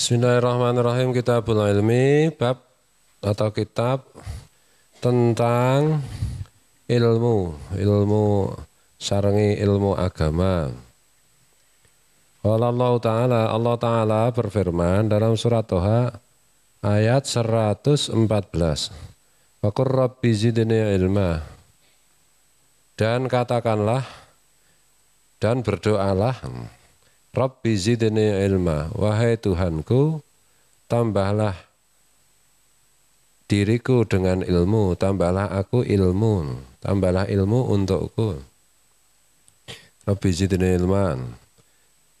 Bismillahirrahmanirrahim Kitabul Ilmi bab atau kitab tentang ilmu, ilmu sarangi ilmu agama. Kalau Allah Ta'ala, Allah Ta'ala berfirman dalam surat Toha ayat 114. Fakur Rabbi zidni ilma. Dan katakanlah dan berdoalah Rabbi zidni ilma. Wahai Tuhanku, tambahlah diriku dengan ilmu, tambahlah aku ilmu, tambahlah ilmu untukku. Rabbi zidni ilman.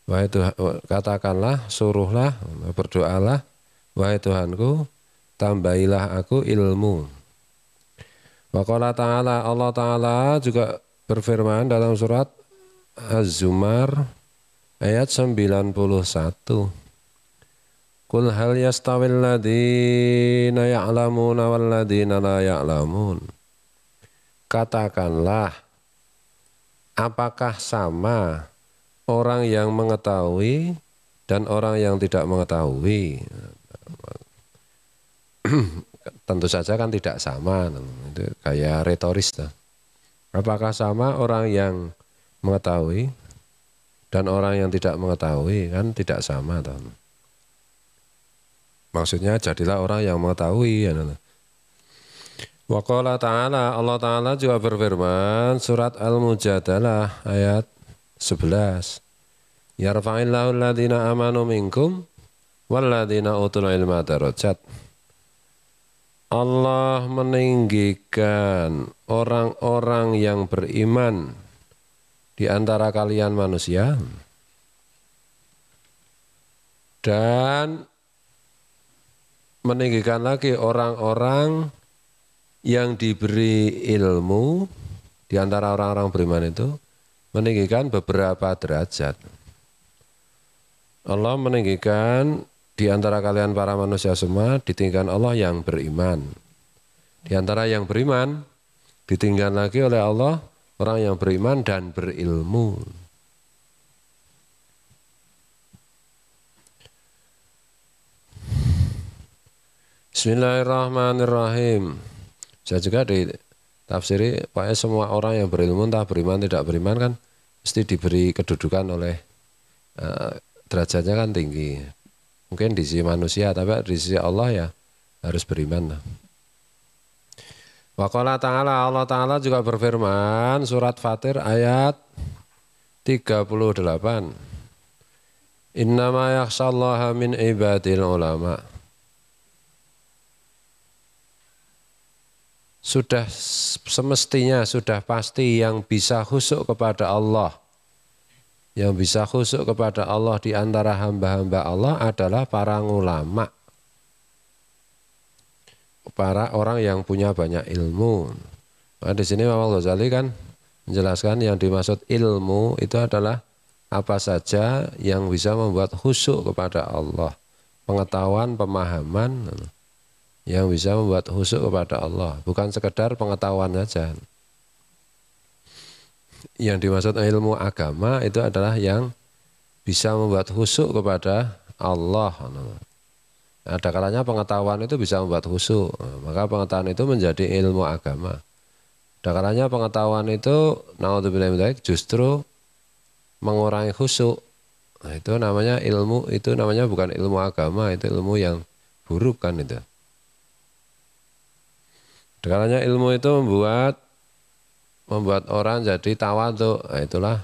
Wahai Tuhan, katakanlah, suruhlah, berdoalah, wahai Tuhanku, tambahilah aku ilmu. Waqala ta'ala, Allah ta'ala juga berfirman dalam surat Az-Zumar Ayat 91. Kul hal yastawil ladina ya'lamun wal ladina la ya'lamun. Katakanlah, apakah sama orang yang mengetahui dan orang yang tidak mengetahui? Tentu saja kan tidak sama, itu kayak retoris. Apakah sama orang yang mengetahui dan orang yang tidak mengetahui kan tidak sama toh. Maksudnya jadilah orang yang mengetahui. Ya, nah, nah. Wa qala ta'ala Allah Ta'ala juga berfirman surat Al-Mujadalah ayat 11. Yarfa'illahu alladhina amanu minkum walladhina utul ilma darajat. Allah meninggikan orang-orang yang beriman di antara kalian manusia dan meninggikan lagi orang-orang yang diberi ilmu di antara orang-orang beriman itu meninggikan beberapa derajat. Allah meninggikan di antara kalian para manusia semua ditinggikan Allah yang beriman. Di antara yang beriman ditinggikan lagi oleh Allah orang yang beriman dan berilmu. Bismillahirrahmanirrahim. Saya juga di tafsiri, pokoknya semua orang yang berilmu, entah beriman, tidak beriman kan, mesti diberi kedudukan oleh uh, derajatnya kan tinggi. Mungkin di sisi manusia, tapi di sisi Allah ya harus beriman. Wakola ta'ala Allah ta'ala juga berfirman surat Fatir ayat 38. Innama yakhsallaha min ibadil ulama. Sudah semestinya, sudah pasti yang bisa husuk kepada Allah. Yang bisa husuk kepada Allah di antara hamba-hamba Allah adalah para ulama' para orang yang punya banyak ilmu. Nah, di sini Imam Ghazali kan menjelaskan yang dimaksud ilmu itu adalah apa saja yang bisa membuat khusyuk kepada Allah. Pengetahuan, pemahaman yang bisa membuat khusyuk kepada Allah, bukan sekedar pengetahuan saja. Yang dimaksud ilmu agama itu adalah yang bisa membuat khusyuk kepada Allah. Ada kalanya pengetahuan itu bisa membuat khusyuk, maka pengetahuan itu menjadi ilmu agama. Ada kalanya pengetahuan itu naudzubillah justru mengurangi khusyuk. Nah, itu namanya ilmu, itu namanya bukan ilmu agama, itu ilmu yang buruk kan itu. Kalanya ilmu itu membuat membuat orang jadi tawadhu. Nah, itulah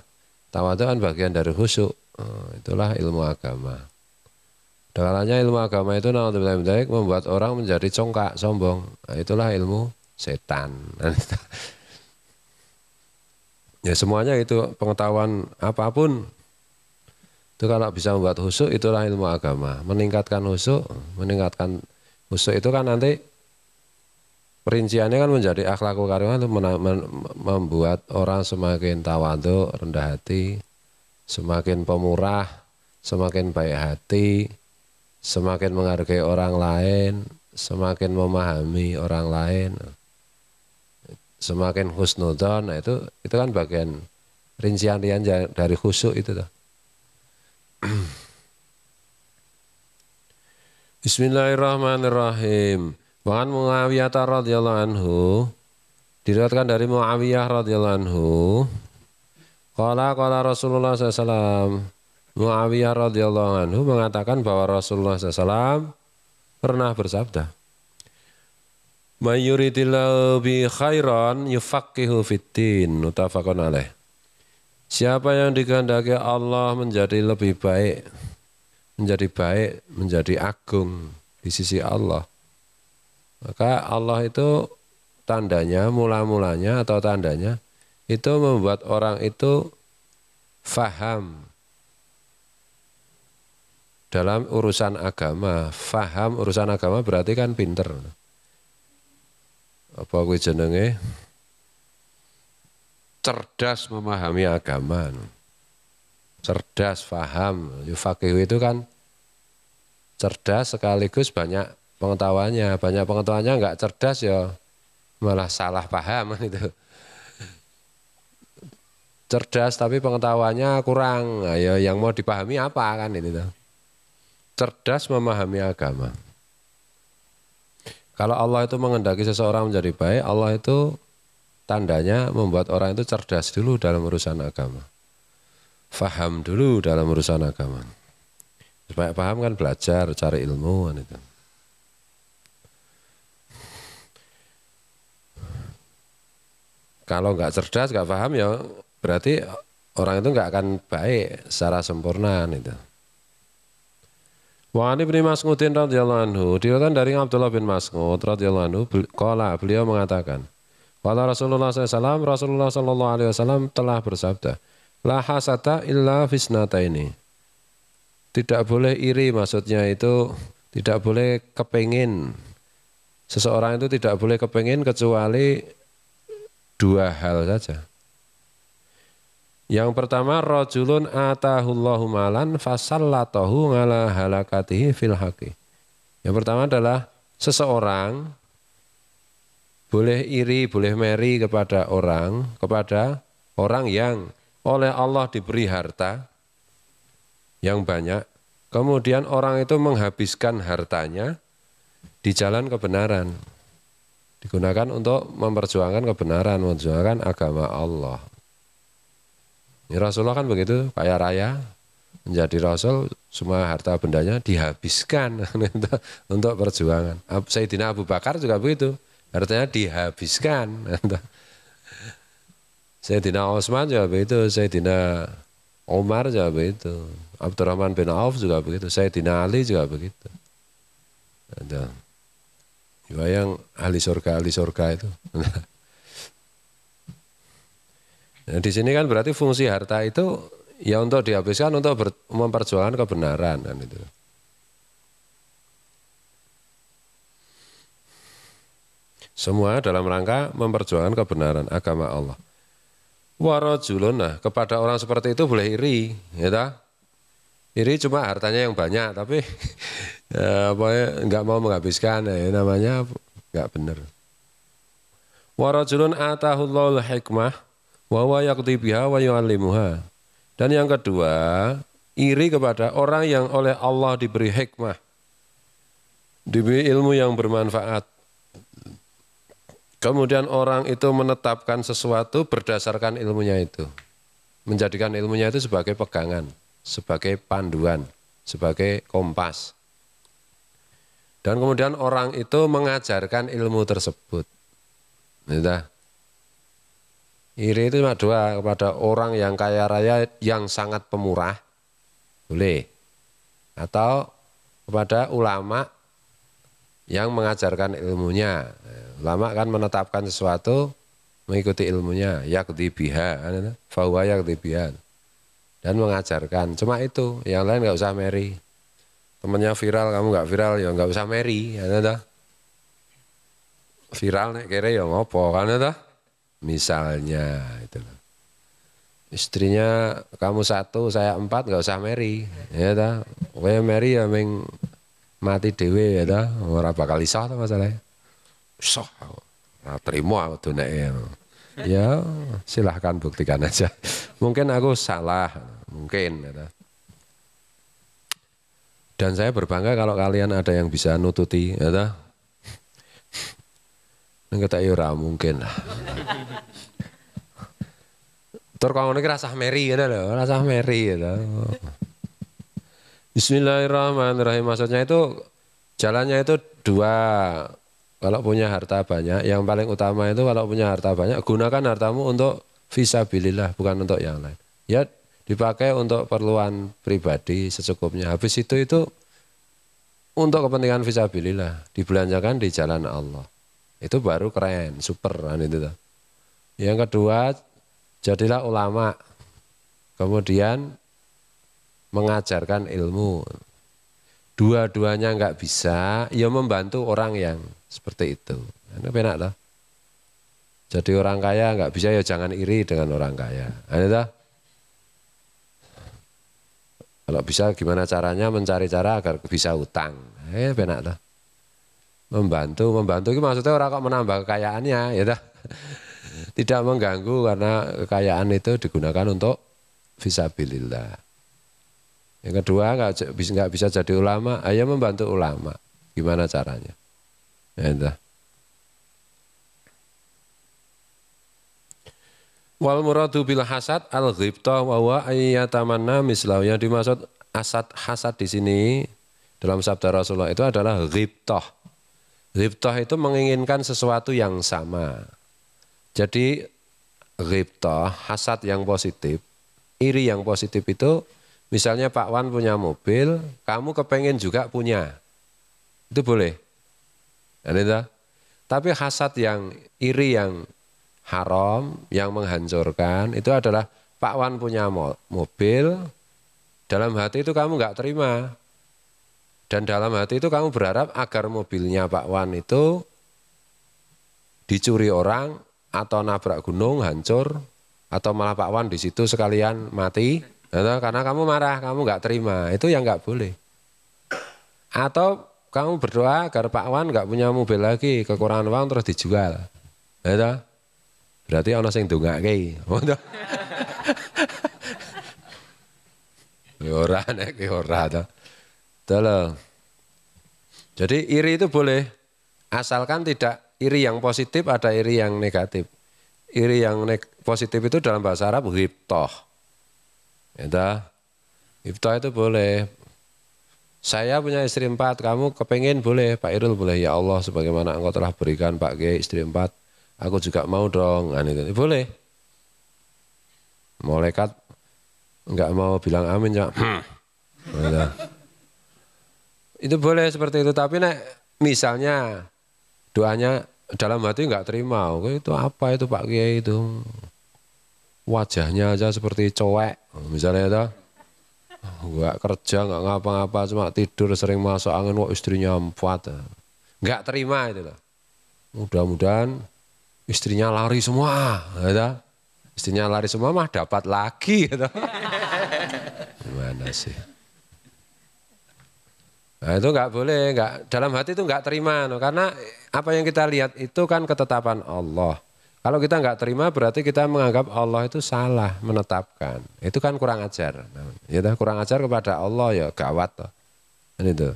tawadhu kan bagian dari khusyuk. Oh, itulah ilmu agama. Dalamnya ilmu agama itu membuat orang menjadi congkak, sombong. Nah, itulah ilmu setan. ya semuanya itu pengetahuan apapun itu kalau bisa membuat husuk itulah ilmu agama. Meningkatkan husuk, meningkatkan husuk itu kan nanti perinciannya kan menjadi akhlakul karimah itu membuat orang semakin tawadhu, rendah hati, semakin pemurah, semakin baik hati, semakin menghargai orang lain, semakin memahami orang lain, semakin husnudon, nah itu itu kan bagian rincian-rincian dari khusuk itu tuh. Bismillahirrahmanirrahim. Wa an Muawiyah radhiyallahu anhu diriwayatkan dari Muawiyah radhiyallahu anhu qala qala Rasulullah sallallahu Muawiyah radhiyallahu anhu mengatakan bahwa Rasulullah SAW pernah bersabda, Mayuridillahu bi khairan yufakihu fitin utafakon aleh. Siapa yang dikehendaki Allah menjadi lebih baik, menjadi baik, menjadi agung di sisi Allah. Maka Allah itu tandanya, mula-mulanya atau tandanya itu membuat orang itu faham dalam urusan agama. Faham urusan agama berarti kan pinter. Apa gue jenenge? Cerdas memahami agama. Cerdas faham. yufakih itu kan cerdas sekaligus banyak pengetahuannya. Banyak pengetahuannya nggak cerdas ya malah salah paham itu. Cerdas tapi pengetahuannya kurang. Ayo yang mau dipahami apa kan ini tuh cerdas memahami agama. Kalau Allah itu mengendaki seseorang menjadi baik, Allah itu tandanya membuat orang itu cerdas dulu dalam urusan agama. Faham dulu dalam urusan agama. Supaya paham kan belajar, cari ilmu kan itu. Kalau nggak cerdas, nggak paham ya berarti orang itu nggak akan baik secara sempurna itu. Wa bin Mas'udin radhiyallahu anhu, diriwayatkan dari Abdullah bin Mas'ud radhiyallahu anhu, qala beliau mengatakan, "Qala Rasulullah SAW, Rasulullah sallallahu alaihi wasallam telah bersabda, la hasata illa fisnata ini." Tidak boleh iri maksudnya itu tidak boleh kepengin. Seseorang itu tidak boleh kepengin kecuali dua hal saja. Yang pertama rojulun atahullahu malan fasallatahu ngala halakatihi fil haqi. Yang pertama adalah seseorang boleh iri, boleh meri kepada orang, kepada orang yang oleh Allah diberi harta yang banyak, kemudian orang itu menghabiskan hartanya di jalan kebenaran. Digunakan untuk memperjuangkan kebenaran, memperjuangkan agama Allah. Ya, Rasulullah kan begitu, kaya raya, menjadi rasul semua harta bendanya dihabiskan untuk, perjuangan. Sayyidina Abu Bakar juga begitu, hartanya dihabiskan. Sayyidina Osman juga begitu, Sayyidina Omar juga begitu, Abdurrahman bin Auf juga begitu, Sayyidina Ali juga begitu. Ada. Juga yang ahli surga, ahli surga itu. Nah, di sini kan berarti fungsi harta itu ya untuk dihabiskan untuk ber, memperjuangkan kebenaran kan itu. Semua dalam rangka memperjuangkan kebenaran agama Allah. Warajulun, nah kepada orang seperti itu boleh iri, ya ta? Iri cuma hartanya yang banyak, tapi ya, nggak mau menghabiskan, ya, namanya nggak benar. Warajulun atahullahu hikmah, wa biha Dan yang kedua, iri kepada orang yang oleh Allah diberi hikmah, diberi ilmu yang bermanfaat. Kemudian orang itu menetapkan sesuatu berdasarkan ilmunya itu. Menjadikan ilmunya itu sebagai pegangan, sebagai panduan, sebagai kompas. Dan kemudian orang itu mengajarkan ilmu tersebut. Gitu Iri itu cuma dua, kepada orang yang kaya raya yang sangat pemurah, boleh. Atau kepada ulama yang mengajarkan ilmunya. Ulama kan menetapkan sesuatu mengikuti ilmunya, yakdi biha, kan fahuwa yakti biha. Dan mengajarkan, cuma itu, yang lain nggak usah meri. Temennya viral, kamu nggak viral, ya nggak usah meri, ada kan viral kira kere ya ngopo kan itu misalnya itu Istrinya kamu satu, saya empat, nggak usah Mary, ya ta. we Mary ya ming mati dhewe ya ta, ora bakal iso ta masalahnya. Iso Nah, terima aku donake. Ya, silahkan buktikan aja. Mungkin aku salah, mungkin. Ya ta. Dan saya berbangga kalau kalian ada yang bisa nututi, ya ta nggak kata ya mungkin lah. Tur kalau ini rasah meri gitu lho, rasah meri gitu. Bismillahirrahmanirrahim maksudnya itu jalannya itu dua kalau punya harta banyak, yang paling utama itu kalau punya harta banyak, gunakan hartamu untuk visabilillah, bukan untuk yang lain. Ya dipakai untuk perluan pribadi secukupnya. Habis itu itu untuk kepentingan visabilillah, dibelanjakan di jalan Allah. Itu baru keren, super kan itu tuh. Yang kedua, jadilah ulama. Kemudian mengajarkan ilmu. Dua-duanya enggak bisa, ya membantu orang yang seperti itu. Ini enak lah. Jadi orang kaya enggak bisa ya jangan iri dengan orang kaya. Ini tuh. Kalau bisa gimana caranya mencari cara agar bisa utang. Eh, enak lah membantu membantu itu maksudnya orang kok menambah kekayaannya ya dah tidak mengganggu karena kekayaan itu digunakan untuk visabilillah yang kedua nggak bisa nggak bisa jadi ulama ayo ah, ya membantu ulama gimana caranya ya dah Wal muradu bil hasad al ghibtah wa wa ayyatamanna mislau. Yang dimaksud asad hasad di sini dalam sabda Rasulullah itu adalah ghibtah Riptoh itu menginginkan sesuatu yang sama. Jadi riptoh, hasad yang positif, iri yang positif itu misalnya Pak Wan punya mobil, kamu kepengen juga punya. Itu boleh. Anita. Tapi hasad yang iri yang haram, yang menghancurkan, itu adalah Pak Wan punya mobil, dalam hati itu kamu nggak terima. Dan dalam hati itu kamu berharap agar mobilnya Pak Wan itu dicuri orang atau nabrak gunung hancur atau malah Pak Wan di situ sekalian mati atau karena kamu marah kamu nggak terima itu yang nggak boleh atau kamu berdoa agar Pak Wan nggak punya mobil lagi kekurangan uang terus dijual itu berarti orang sing tuh kei ya ora nek ya dalam. Jadi iri itu boleh, asalkan tidak iri yang positif ada iri yang negatif. Iri yang neg positif itu dalam bahasa Arab hiptoh. Ya, hiptoh itu boleh. Saya punya istri empat, kamu kepengen boleh, Pak Irul boleh. Ya Allah, sebagaimana engkau telah berikan Pak G istri empat, aku juga mau dong. Nah, itu. Boleh. Malaikat enggak mau bilang amin nah, ya. Itu boleh seperti itu, tapi nek misalnya doanya dalam hati nggak terima, oke oh, itu apa itu Pak Kiai itu wajahnya aja seperti cowek misalnya itu nggak kerja nggak ngapa-ngapa cuma tidur sering masuk angin kok istrinya empat nggak terima itu loh mudah-mudahan istrinya lari semua gitu. istrinya lari semua mah dapat lagi gitu gimana sih Nah, itu nggak boleh, nggak dalam hati itu nggak terima, no. karena apa yang kita lihat itu kan ketetapan Allah. Kalau kita nggak terima berarti kita menganggap Allah itu salah menetapkan. Itu kan kurang ajar. Ya kurang ajar kepada Allah ya gawat. Toh. Dan itu.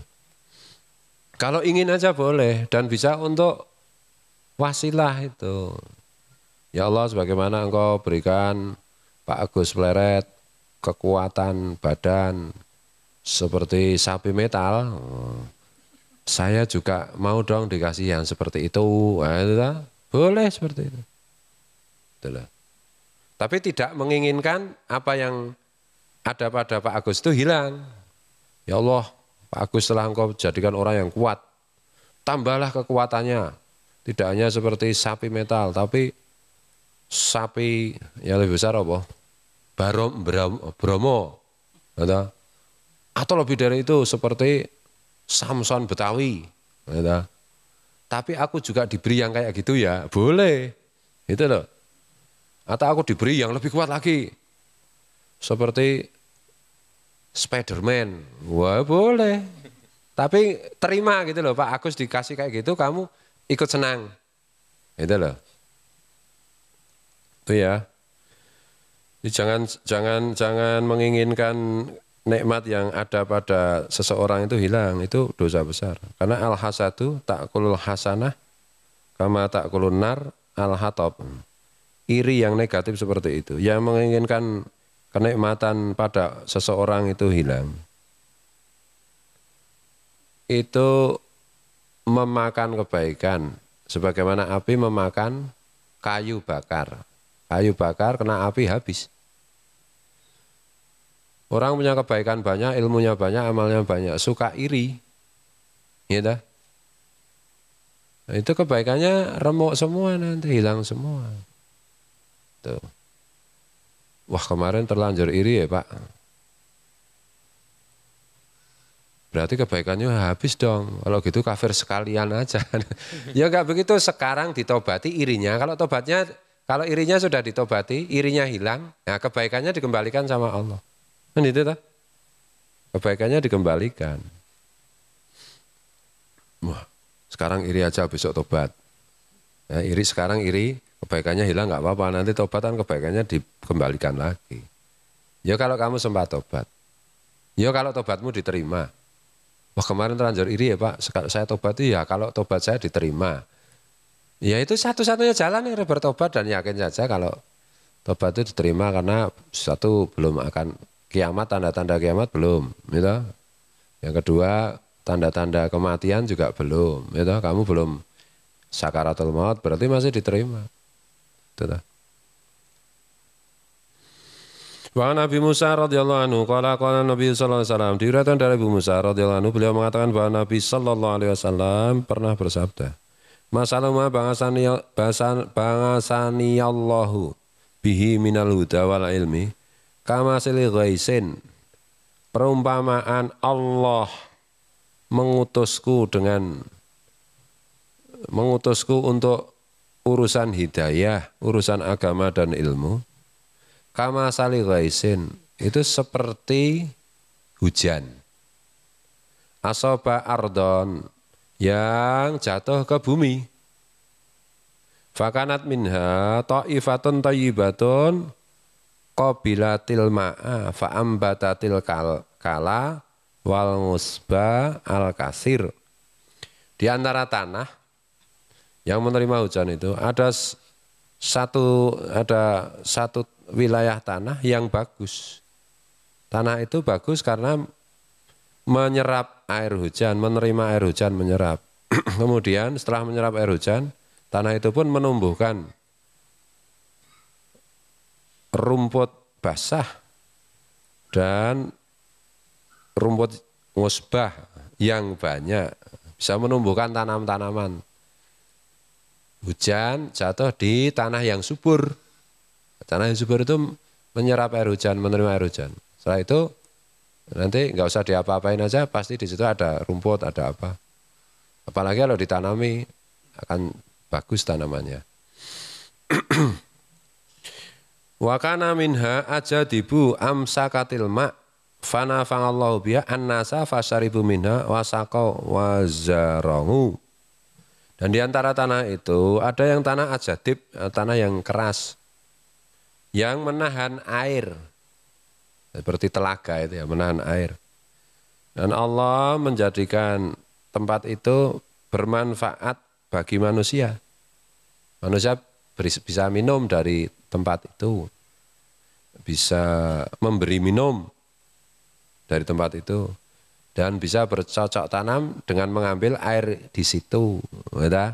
Kalau ingin aja boleh dan bisa untuk wasilah itu. Ya Allah sebagaimana engkau berikan Pak Agus Pleret kekuatan badan, seperti sapi metal. Saya juga mau dong dikasih yang seperti itu. Nah, Boleh seperti itu. Itulah. Tapi tidak menginginkan apa yang ada pada Pak Agus itu hilang. Ya Allah, Pak Agus telah engkau jadikan orang yang kuat. Tambahlah kekuatannya. Tidak hanya seperti sapi metal, tapi sapi yang lebih besar apa? Barom, bromo. Atau atau lebih dari itu seperti Samson Betawi. Gitu. Tapi aku juga diberi yang kayak gitu ya, boleh. Itu loh. Atau aku diberi yang lebih kuat lagi. Seperti Spiderman. Wah boleh. Tapi terima gitu loh Pak Agus dikasih kayak gitu kamu ikut senang. Itu loh. Itu ya. jangan jangan jangan menginginkan nikmat yang ada pada seseorang itu hilang itu dosa besar karena al hasadu takulul hasanah kama takulun nar al hatob iri yang negatif seperti itu yang menginginkan kenikmatan pada seseorang itu hilang itu memakan kebaikan sebagaimana api memakan kayu bakar kayu bakar kena api habis Orang punya kebaikan banyak, ilmunya banyak, amalnya banyak, suka iri. Ya dah. Nah, itu kebaikannya remuk semua nanti, hilang semua. Tuh. Wah kemarin terlanjur iri ya Pak. Berarti kebaikannya habis dong. Kalau gitu kafir sekalian aja. ya enggak begitu, sekarang ditobati irinya. Kalau tobatnya, kalau irinya sudah ditobati, irinya hilang, nah kebaikannya dikembalikan sama Allah. Kan itu tak? Kebaikannya dikembalikan. Wah, sekarang iri aja besok tobat. Ya, iri sekarang iri, kebaikannya hilang nggak apa-apa. Nanti tobatan kebaikannya dikembalikan lagi. Ya kalau kamu sempat tobat. Ya kalau tobatmu diterima. Wah kemarin terlanjur iri ya Pak, saya tobat ya kalau tobat saya diterima. Ya itu satu-satunya jalan yang bertobat dan yakin saja kalau tobat itu diterima karena satu belum akan kiamat tanda-tanda kiamat belum gitu yang kedua tanda-tanda kematian juga belum gitu kamu belum sakaratul maut berarti masih diterima gitu Wa Nabi Musa radhiyallahu anhu qala qala Nabi sallallahu alaihi wasallam diriwayatkan dari Abu Musa radhiyallahu anhu beliau mengatakan bahwa Nabi sallallahu alaihi wasallam pernah bersabda Masalah ma bangasani bangasani Allahu bihi minal huda wal ilmi Kama ghaisin. Perumpamaan Allah mengutusku dengan mengutusku untuk urusan hidayah, urusan agama dan ilmu. Kama ghaisin itu seperti hujan. Asoba ardon yang jatuh ke bumi. Fakanat minha ta'ifatun tayyibatun qabilatil ma'a fa'ambatatil kal kala wal musba al kasir. Di antara tanah yang menerima hujan itu ada satu ada satu wilayah tanah yang bagus. Tanah itu bagus karena menyerap air hujan, menerima air hujan menyerap. Kemudian setelah menyerap air hujan, tanah itu pun menumbuhkan rumput basah dan rumput musbah yang banyak bisa menumbuhkan tanam-tanaman. Hujan jatuh di tanah yang subur. Tanah yang subur itu menyerap air hujan, menerima air hujan. Setelah itu nanti nggak usah diapa-apain aja, pasti di situ ada rumput, ada apa. Apalagi kalau ditanami akan bagus tanamannya. Wa kana minha ajadibu amsakatil ma fana an biha annasa fasaribu minha wasakau wazarongu Dan di antara tanah itu ada yang tanah ajadib, eh, tanah yang keras yang menahan air seperti telaga itu ya menahan air. Dan Allah menjadikan tempat itu bermanfaat bagi manusia. Manusia bisa minum dari tempat itu, bisa memberi minum dari tempat itu, dan bisa bercocok tanam dengan mengambil air di situ. Gitu.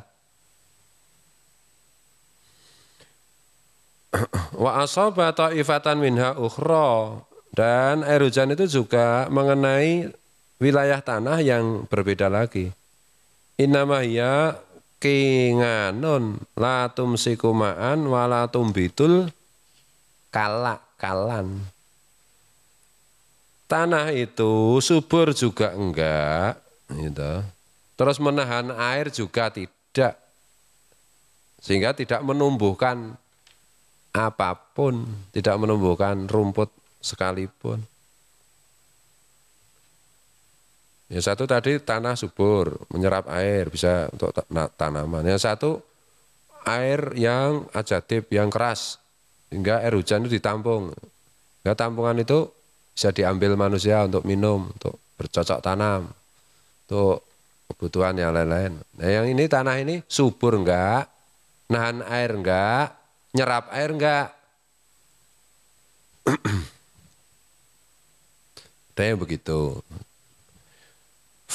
Wa asaba ta'ifatan minha ukhra dan air hujan itu juga mengenai wilayah tanah yang berbeda lagi. Innamahiya kinganun latum sikumaan, walatum bitul, kalak kalan. Tanah itu subur juga enggak, gitu. Terus menahan air juga tidak. Sehingga tidak menumbuhkan apapun, tidak menumbuhkan rumput sekalipun. Yang satu tadi tanah subur, menyerap air, bisa untuk tanaman. Yang satu air yang ajatif, yang keras, sehingga air hujan itu ditampung. Ya, tampungan itu bisa diambil manusia untuk minum, untuk bercocok tanam, untuk kebutuhan yang lain-lain. Nah yang ini tanah ini subur enggak, nahan air enggak, nyerap air enggak. Ada yang begitu.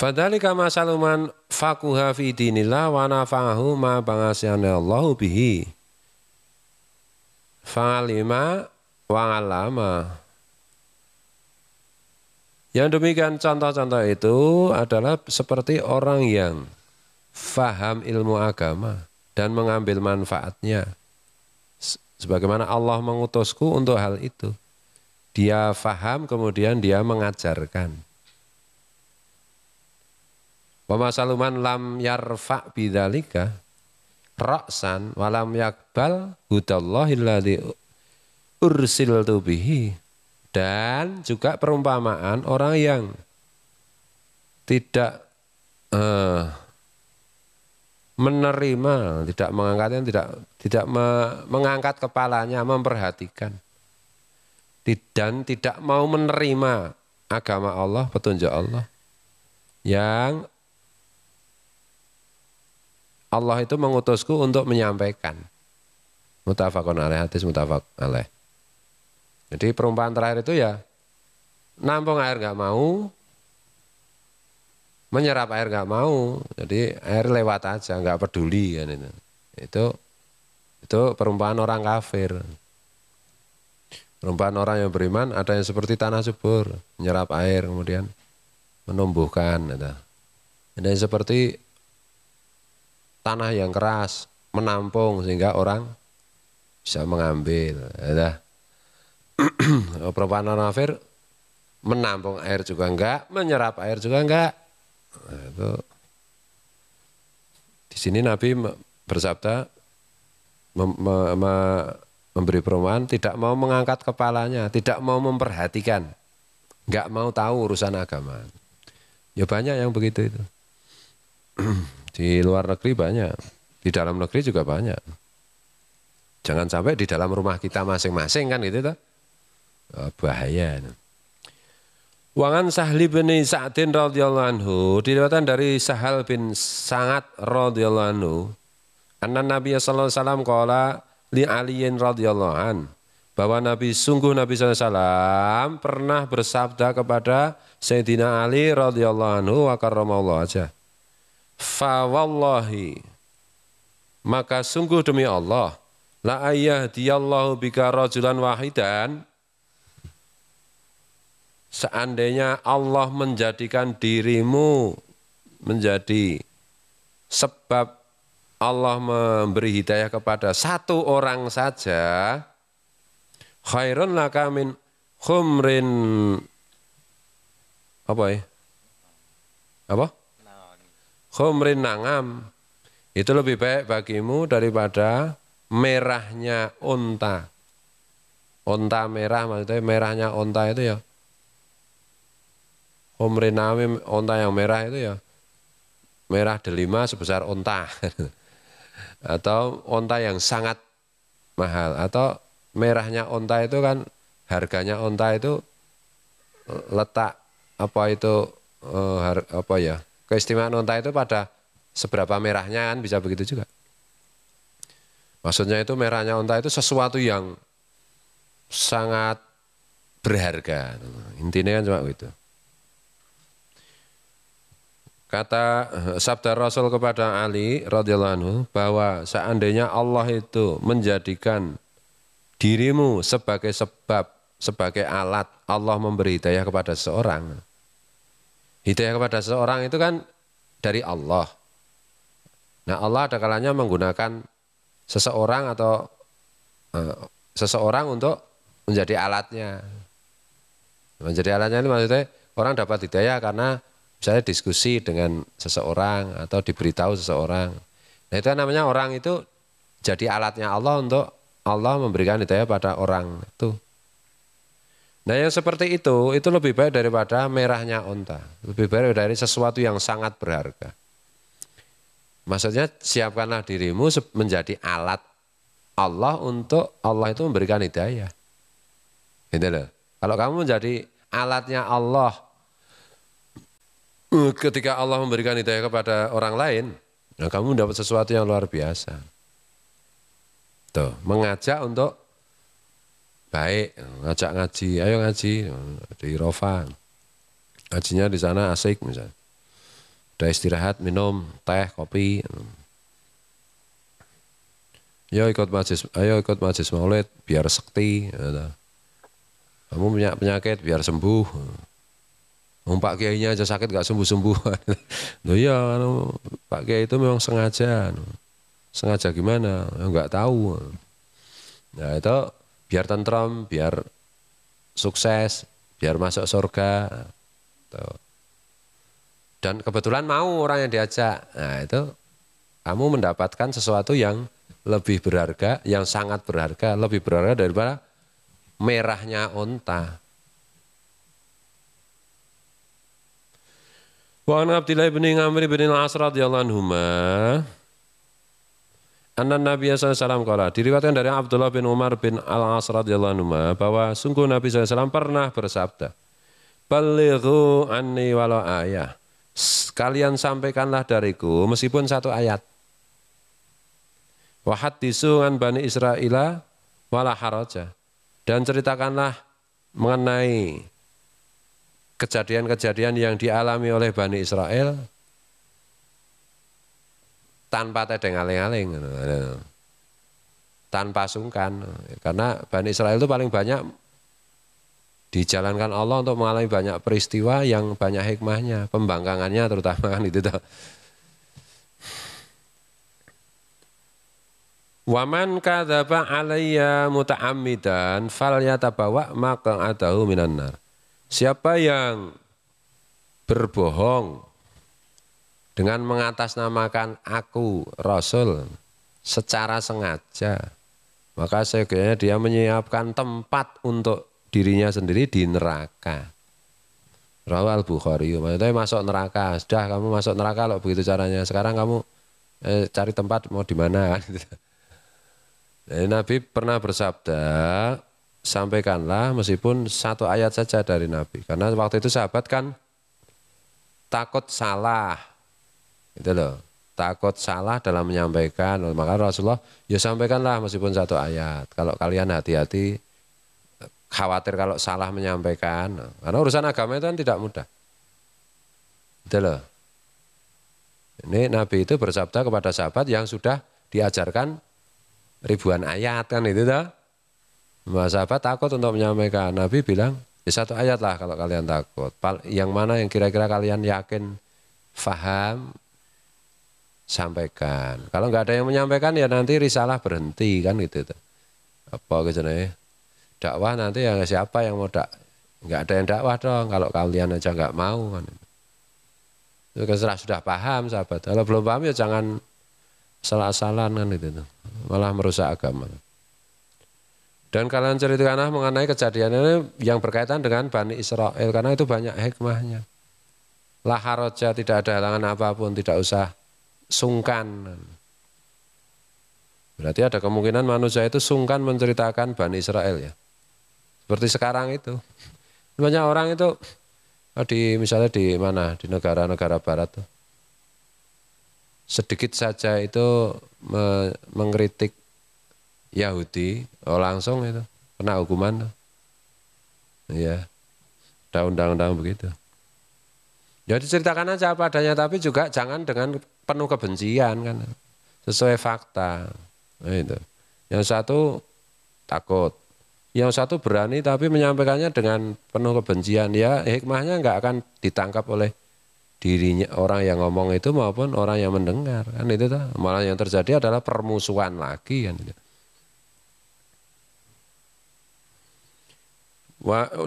Fadalika masaluman fakuha fi dinillah wa nafa'ahu ma bangasyana Allahu bihi. Fa'alima wa alama. Yang demikian contoh-contoh itu adalah seperti orang yang faham ilmu agama dan mengambil manfaatnya. Sebagaimana Allah mengutusku untuk hal itu. Dia faham kemudian dia mengajarkan. Wama saluman lam yarfa bidalika ra'san walam yakbal hudallahi alladzi ursil tubihi dan juga perumpamaan orang yang tidak uh, menerima, tidak mengangkatnya, tidak tidak me, mengangkat kepalanya, memperhatikan dan tidak mau menerima agama Allah, petunjuk Allah yang Allah itu mengutusku untuk menyampaikan. Mutafakun alaih, hadis mutafak alaih. Jadi perumpamaan terakhir itu ya, nampung air nggak mau, menyerap air nggak mau, jadi air lewat aja, nggak peduli kan itu. Itu itu perumpamaan orang kafir. Perumpamaan orang yang beriman ada yang seperti tanah subur, menyerap air kemudian menumbuhkan. Ada, gitu. ada yang seperti tanah yang keras menampung sehingga orang bisa mengambil. Ya. perubahan nonafir menampung air juga enggak, menyerap air juga enggak. Nah, itu. Di sini Nabi bersabda mem me me memberi perumahan tidak mau mengangkat kepalanya, tidak mau memperhatikan, enggak mau tahu urusan agama. Ya banyak yang begitu itu. Di luar negeri banyak, di dalam negeri juga banyak. Jangan sampai di dalam rumah kita masing-masing kan gitu toh. Oh, bahaya. Wangan Sahli bin Sa'din radhiyallahu anhu diriwayatkan dari Sahal bin Sa'ad radhiyallahu anhu anna Nabi sallallahu alaihi wasallam qala li Aliin radhiyallahu an bahwa Nabi sungguh Nabi sallallahu alaihi pernah bersabda kepada Sayyidina Ali radhiyallahu anhu wa karramallahu aja fa wallahi maka sungguh demi Allah la ayyahdiyallahu bika rajulan wahidan seandainya Allah menjadikan dirimu menjadi sebab Allah memberi hidayah kepada satu orang saja khairun laka min khumrin apa ya? Apa? khomrin nangam. Itu lebih baik bagimu daripada merahnya unta. Unta merah maksudnya merahnya unta itu ya. Khomrin nangam unta yang merah itu ya. Merah delima sebesar unta atau unta yang sangat mahal atau merahnya unta itu kan harganya unta itu eh, letak apa itu eh, har, apa ya keistimewaan unta itu pada seberapa merahnya kan bisa begitu juga. Maksudnya itu merahnya unta itu sesuatu yang sangat berharga. Intinya kan cuma itu. Kata eh, sabda Rasul kepada Ali radhiyallahu anhu bahwa seandainya Allah itu menjadikan dirimu sebagai sebab, sebagai alat Allah memberi hidayah kepada seseorang, Hidayah kepada seseorang itu kan dari Allah. Nah Allah ada kalanya menggunakan seseorang atau uh, seseorang untuk menjadi alatnya. Menjadi alatnya ini maksudnya orang dapat hidayah karena misalnya diskusi dengan seseorang atau diberitahu seseorang. Nah itu kan namanya orang itu jadi alatnya Allah untuk Allah memberikan hidayah pada orang itu. Nah yang seperti itu, itu lebih baik daripada merahnya onta. Lebih baik dari sesuatu yang sangat berharga. Maksudnya siapkanlah dirimu menjadi alat Allah untuk Allah itu memberikan hidayah. Gitu loh. Kalau kamu menjadi alatnya Allah eh, ketika Allah memberikan hidayah kepada orang lain, nah kamu mendapat sesuatu yang luar biasa. Tuh, mengajak untuk baik ngajak ngaji ayo ngaji di Rofa ngajinya di sana asik misalnya udah istirahat minum teh kopi ayo ikut majis ayo ikut majis maulid biar sekti gitu. kamu punya penyakit biar sembuh Om Pak Kiainya aja sakit gak sembuh-sembuh. Loh iya, anu, Pak Kiai itu memang sengaja. Anu. Sengaja gimana? nggak tahu. Nah itu biar tentram, biar sukses, biar masuk surga. Tuh. Dan kebetulan mau orang yang diajak. Nah itu kamu mendapatkan sesuatu yang lebih berharga, yang sangat berharga, lebih berharga daripada merahnya unta. Wa an Abdillah bin Amr bin Al-As radhiyallahu anhu Anna Nabi SAW kala diriwatkan dari Abdullah bin Umar bin Al As radhiyallahu anhu bahwa sungguh Nabi SAW pernah bersabda, Balighu anni walau ayah. Kalian sampaikanlah dariku meskipun satu ayat. Wahat disungan Bani Israel wala haraja. Dan ceritakanlah mengenai kejadian-kejadian yang dialami oleh Bani Israel tanpa tedeng aling-aling tanpa sungkan karena Bani Israel itu paling banyak dijalankan Allah untuk mengalami banyak peristiwa yang banyak hikmahnya pembangkangannya terutama kan itu tuh Waman kadzaba alayya muta'ammidan falyatabawa maka minan nar. Siapa yang berbohong dengan mengatasnamakan aku Rasul secara sengaja. Maka sebenarnya dia menyiapkan tempat untuk dirinya sendiri di neraka. Rawal Bukhari, maksudnya masuk neraka, sudah kamu masuk neraka loh begitu caranya. Sekarang kamu eh, cari tempat mau di mana eh, Nabi pernah bersabda, sampaikanlah meskipun satu ayat saja dari Nabi. Karena waktu itu sahabat kan takut salah, itu loh. Takut salah dalam menyampaikan. Maka Rasulullah, ya sampaikanlah meskipun satu ayat. Kalau kalian hati-hati, khawatir kalau salah menyampaikan. Karena urusan agama itu kan tidak mudah. Itu loh. Ini Nabi itu bersabda kepada sahabat yang sudah diajarkan ribuan ayat kan itu dah. Mbak sahabat takut untuk menyampaikan. Nabi bilang, ya satu ayat lah kalau kalian takut. Yang mana yang kira-kira kalian yakin, faham, sampaikan. Kalau nggak ada yang menyampaikan ya nanti risalah berhenti kan gitu. Tuh. Apa gitu nih? Ya? Dakwah nanti ya siapa yang mau dak? Nggak ada yang dakwah dong. Kalau kalian aja nggak mau kan. Itu kan setelah sudah paham sahabat. Kalau belum paham ya jangan salah-salahan kan gitu. Tuh. Malah merusak agama. Dan kalian ceritakanlah mengenai kejadian ini yang berkaitan dengan Bani Israel karena itu banyak hikmahnya. Laharoja tidak ada halangan apapun, tidak usah sungkan. Berarti ada kemungkinan manusia itu sungkan menceritakan Bani Israel ya. Seperti sekarang itu. Banyak orang itu eh, di misalnya di mana di negara-negara barat tuh sedikit saja itu me mengkritik Yahudi oh langsung itu kena hukuman tuh. ya ada undang-undang begitu Ya diceritakan aja apa adanya tapi juga jangan dengan penuh kebencian kan. Sesuai fakta. Nah, itu. Yang satu takut. Yang satu berani tapi menyampaikannya dengan penuh kebencian. Ya hikmahnya nggak akan ditangkap oleh dirinya orang yang ngomong itu maupun orang yang mendengar kan itu tuh malah yang terjadi adalah permusuhan lagi kan itu.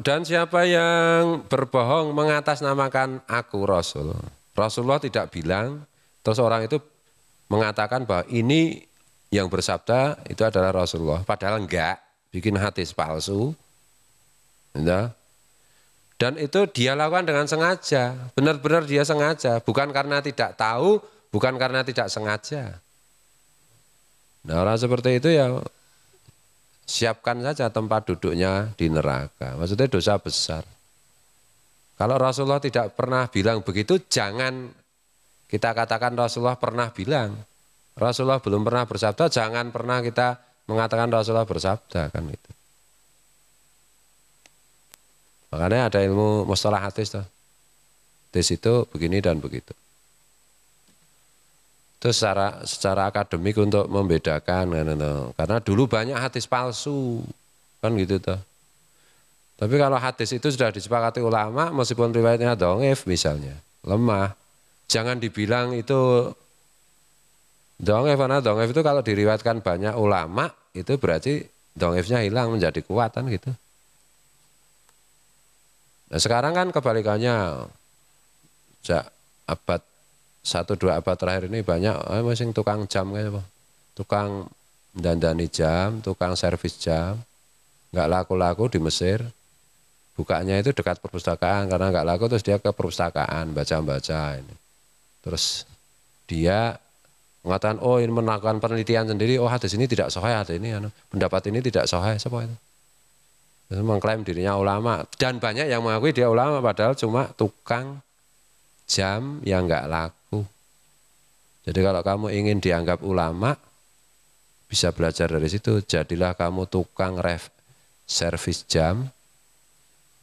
Dan siapa yang berbohong mengatasnamakan aku Rasul. Rasulullah tidak bilang, terus orang itu mengatakan bahwa ini yang bersabda itu adalah Rasulullah. Padahal enggak, bikin hati palsu. Gitu. Dan itu dia lakukan dengan sengaja, benar-benar dia sengaja. Bukan karena tidak tahu, bukan karena tidak sengaja. Nah orang seperti itu ya siapkan saja tempat duduknya di neraka. Maksudnya dosa besar. Kalau Rasulullah tidak pernah bilang begitu, jangan kita katakan Rasulullah pernah bilang. Rasulullah belum pernah bersabda, jangan pernah kita mengatakan Rasulullah bersabda kan itu. Makanya ada ilmu mustalah hadis tuh. Di situ begini dan begitu. Terus secara secara akademik untuk membedakan kan, gitu. karena dulu banyak hadis palsu kan gitu tuh. Tapi kalau hadis itu sudah disepakati ulama meskipun riwayatnya dongif misalnya lemah, jangan dibilang itu dongif karena dongif itu kalau diriwayatkan banyak ulama itu berarti dongifnya hilang menjadi kuatan gitu. Nah sekarang kan kebalikannya sejak abad satu dua abad terakhir ini banyak eh, masing tukang jam kayak apa tukang dandani jam tukang servis jam nggak laku-laku di Mesir bukanya itu dekat perpustakaan karena nggak laku terus dia ke perpustakaan baca-baca ini terus dia mengatakan oh ini melakukan penelitian sendiri oh hadis ini tidak sahih hadis ini anu, pendapat ini tidak sahih siapa itu terus mengklaim dirinya ulama dan banyak yang mengakui dia ulama padahal cuma tukang jam yang nggak laku jadi kalau kamu ingin dianggap ulama, bisa belajar dari situ. Jadilah kamu tukang ref, servis jam,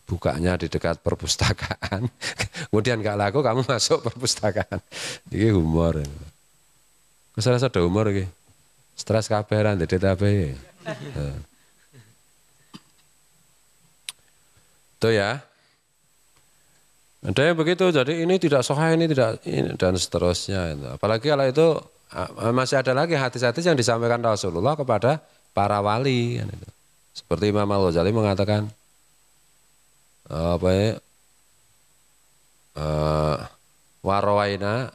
bukanya di dekat perpustakaan. Kemudian nggak laku, kamu masuk perpustakaan. Ini humor. Kesana ada humor lagi. Stres kabaran di DTP. Itu ya. Ada yang begitu, jadi ini tidak soha ini tidak ini, dan seterusnya. Itu. Apalagi kalau itu masih ada lagi hati-hati yang disampaikan Rasulullah kepada para wali. Kan itu. Seperti Imam Al Ghazali mengatakan e, apa ya? Uh, e, warawaina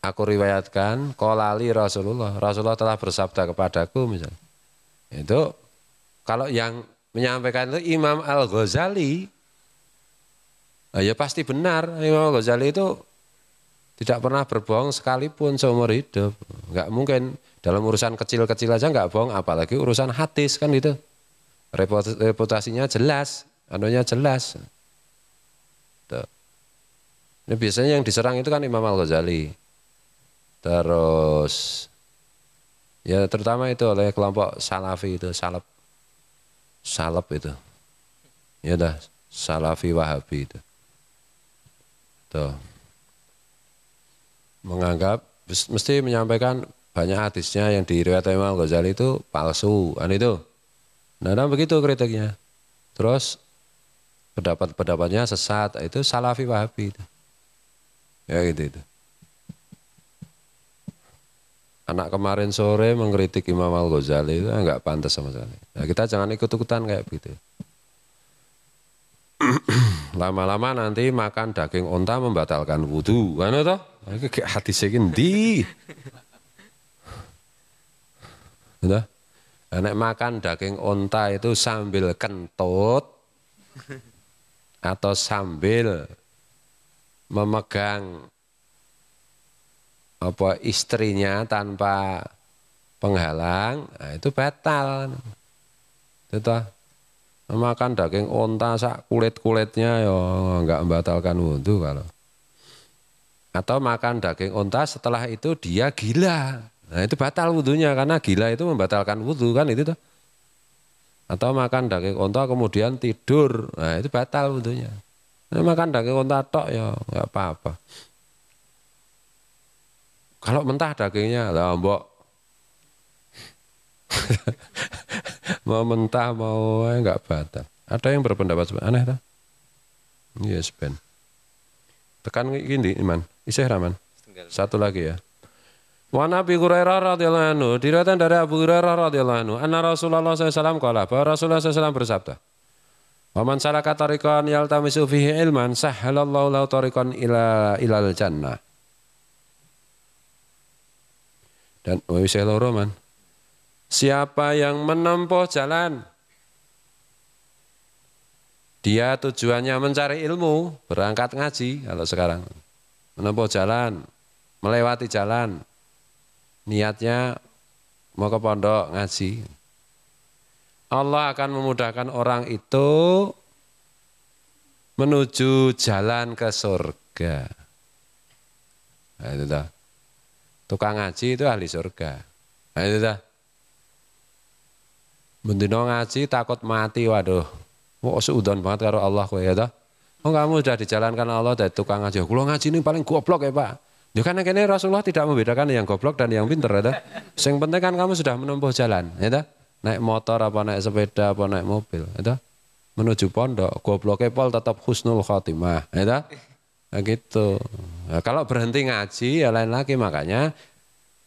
aku riwayatkan kolali Rasulullah Rasulullah telah bersabda kepadaku misalnya itu kalau yang menyampaikan itu Imam Al Ghazali Nah, ya pasti benar, Imam Ghazali itu tidak pernah berbohong sekalipun seumur hidup. Enggak mungkin dalam urusan kecil-kecil aja enggak bohong, apalagi urusan hadis kan gitu. Reputasinya jelas, anunya jelas. Tuh. Ini biasanya yang diserang itu kan Imam Al-Ghazali. Terus ya terutama itu oleh kelompok salafi itu, salaf salaf itu. Ya dah, salafi wahabi itu. Tuh. Gitu. Menganggap mesti menyampaikan banyak hadisnya yang diriwayatkan Imam Ghazali itu palsu, kan itu. Nah, dan begitu kritiknya. Terus pendapat-pendapatnya sesat, itu salafi wahabi itu. Ya gitu itu. Anak kemarin sore mengkritik Imam Al Ghazali itu enggak pantas sama sekali. Nah, kita jangan ikut-ikutan kayak begitu lama-lama nanti makan daging unta membatalkan wudhu kan itu kayak hati segini iki Nah, makan daging unta itu sambil kentut atau sambil memegang apa istrinya tanpa penghalang, nah itu batal. Itu toh makan daging onta sak kulit-kulitnya yo ya, nggak membatalkan wudhu kalau atau makan daging onta setelah itu dia gila nah itu batal wudhunya karena gila itu membatalkan wudhu kan itu tuh atau makan daging onta kemudian tidur nah itu batal wudhunya nah, makan daging onta tok ya nggak apa-apa kalau mentah dagingnya lah mbok mau mentah mau eh, nggak batal. Ada yang berpendapat aneh tak? Yes Ben. Tekan gini Iman. Isih Rahman. Satu lagi ya. Wa Nabi Hurairah radhiyallahu anhu, diriwayatkan dari Abu Hurairah radhiyallahu anhu, anna Rasulullah SAW qala, bahwa Rasulullah SAW bersabda, "Wa man salaka tariqan yaltamisu fihi ilman, sahhalallahu lahu tariqan ila ilal jannah." Dan wa oh, isih loro Siapa yang menempuh jalan, dia tujuannya mencari ilmu, berangkat ngaji kalau sekarang. Menempuh jalan, melewati jalan, niatnya mau ke pondok ngaji. Allah akan memudahkan orang itu menuju jalan ke surga. Nah, itu dah. Tukang ngaji itu ahli surga. Nah, itu dah. Bendino ngaji takut mati, waduh. Wah, seudon banget karo Allah kowe ya toh. Oh kamu sudah dijalankan Allah dari tukang ngaji. Kulo ngaji ini paling goblok ya Pak. Ya karena kini Rasulullah tidak membedakan yang goblok dan yang pinter ya Yang penting kan kamu sudah menempuh jalan ya toh. Naik motor apa naik sepeda apa naik mobil ya toh. Menuju pondok, gobloknya pol tetap husnul khotimah ya toh. Nah, gitu. Nah, kalau berhenti ngaji ya lain lagi makanya